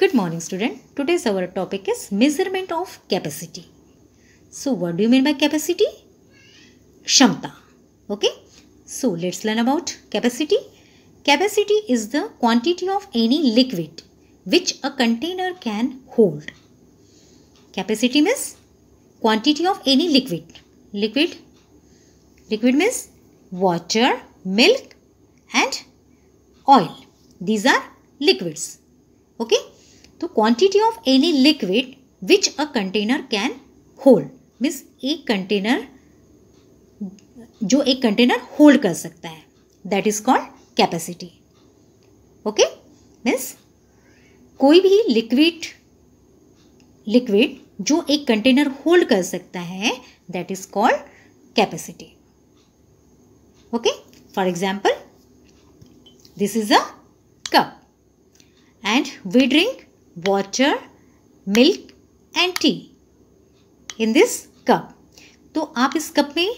Good morning student. Today's our topic is measurement of capacity. So what do you mean by capacity? Shamta. Okay. So let's learn about capacity. Capacity is the quantity of any liquid which a container can hold. Capacity means quantity of any liquid. Liquid. Liquid means water, milk and oil. These are liquids. Okay तो quantity of any liquid which a container can hold means एक container जो एक container hold कर सकता है that is called capacity okay means कोई भी liquid liquid जो एक कंटेनर होल्ड कर सकता है that is called capacity okay for example this is a cup and we drink water milk and tea in this cup तो आप इस कप में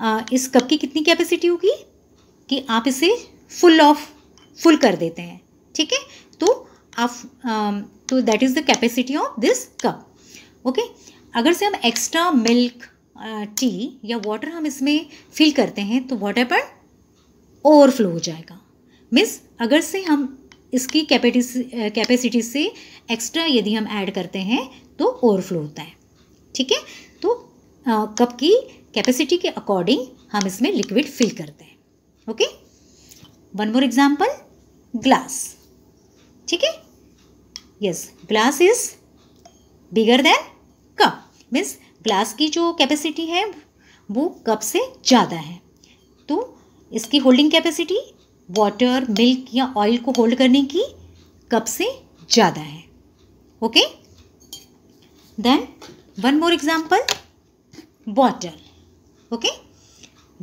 आ, इस कप की कितनी कैपेसिटी होगी कि आप इसे फुल ऑफ फुल कर देते हैं ठीक है तो आप um, तो that is the capacity of this cup okay अगर से हम एक्स्ट्रा मिल्क टी या वाटर हम इसमें फिल करते हैं तो वाटर पर ओवरफ्लो हो जाएगा मीन्स अगर से हम इसकी कैपेसिटी कैपेसिटी से एक्स्ट्रा यदि हम ऐड करते हैं तो ओवरफ्लो होता है ठीक है तो आ, कप की कैपेसिटी के अकॉर्डिंग हम इसमें लिक्विड फिल करते हैं okay one more example glass ठीक है yes glass is bigger than cup means glass की जो कैपेसिटी है वो कप से ज़्यादा है तो इसकी होल्डिंग कैपेसिटी वाटर मिल्क या ऑयल को होल्ड करने की कप से ज़्यादा है okay then one more example bottle okay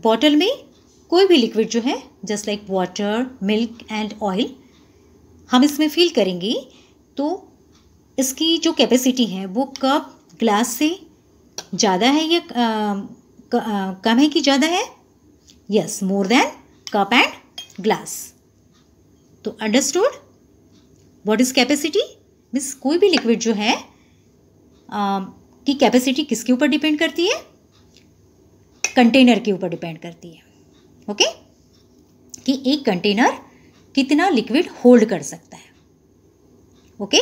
bottle में कोई भी लिक्विड जो है just like water milk and oil हम इसमें फील करेंगे तो इसकी जो कैपेसिटी है वो कप ग्लास से ज़्यादा है या कम है कि ज़्यादा है yes more than cup and glass तो understood what is capacity means कोई भी लिक्विड जो है आ, की कैपेसिटी किसके ऊपर डिपेंड करती है कंटेनर के ऊपर डिपेंड करती है ओके कि एक कंटेनर कितना लिक्विड होल्ड कर सकता है okay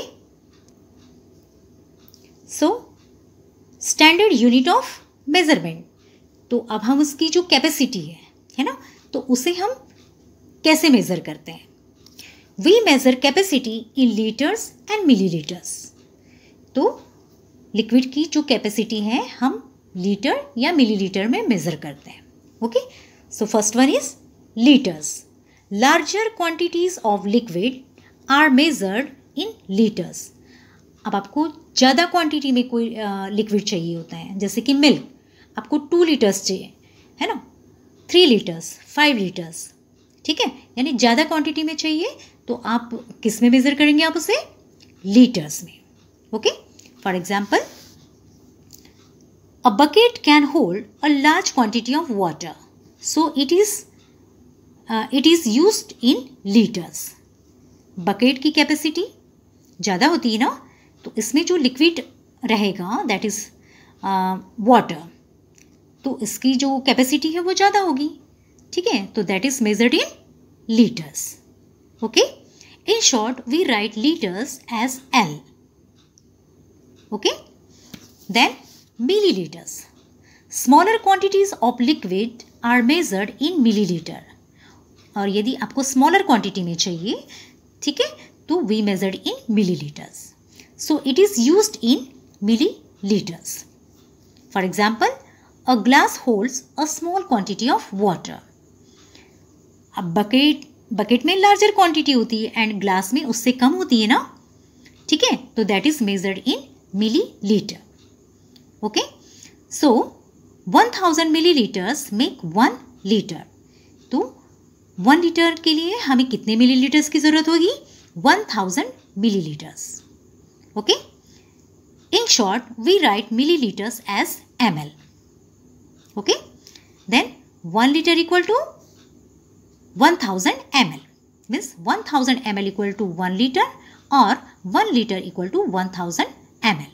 so standard unit of measurement तो अब हम उसकी जो कैपेसिटी है है ना तो उसे हम कैसे मेज़र करते हैं we measure capacity in litres and millilitres तो लिक्विड की जो कैपेसिटी है हम लीटर या मिलीलीटर में मेज़र करते हैं okay so first one is litres larger quantities of liquid are measured in litres अब आपको ज़्यादा क्वांटिटी में कोई लिक्विड चाहिए होता है जैसे कि मिल्क आपको टू लीटर्स चाहिए है ना थ्री लीटर्स फाइव लीटर्स ठीक है यानी ज़्यादा क्वांटिटी में चाहिए तो आप किस में मेज़र करेंगे आप उसे लीटर्स में okay for example a bucket can hold a large quantity of water so it is it is use in litres bucket की कैपेसिटी ज़्यादा होती है ना तो इसमें जो लिक्विड रहेगा दैट इज़ वाटर तो इसकी जो कैपेसिटी है वो ज़्यादा होगी ठीक है तो that is measured in litres okay in short we write litres as L okay then millilitres smaller quantities of liquid are measured in millilitre और यदि आपको स्मॉलर क्वांटिटी में चाहिए ठीक है तो we measured in millilitres so it is use in millilitres for example a glass holds a small quantity of water अब bucket bucket में लार्जर क्वांटिटी होती है एंड ग्लास में उससे कम होती है ना ठीक है तो that is measured in millilitre okay so one thousand millilitres make one litre तो वन लीटर के लिए हमें कितने मिली लीटर्स की ज़रूरत होगी one thousand millilitres okay in short we write millilitres as M L okay then one litre equal to 1000 ml means 1000 ml equal to 1 liter or 1 liter equal to 1000 ml.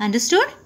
Understood?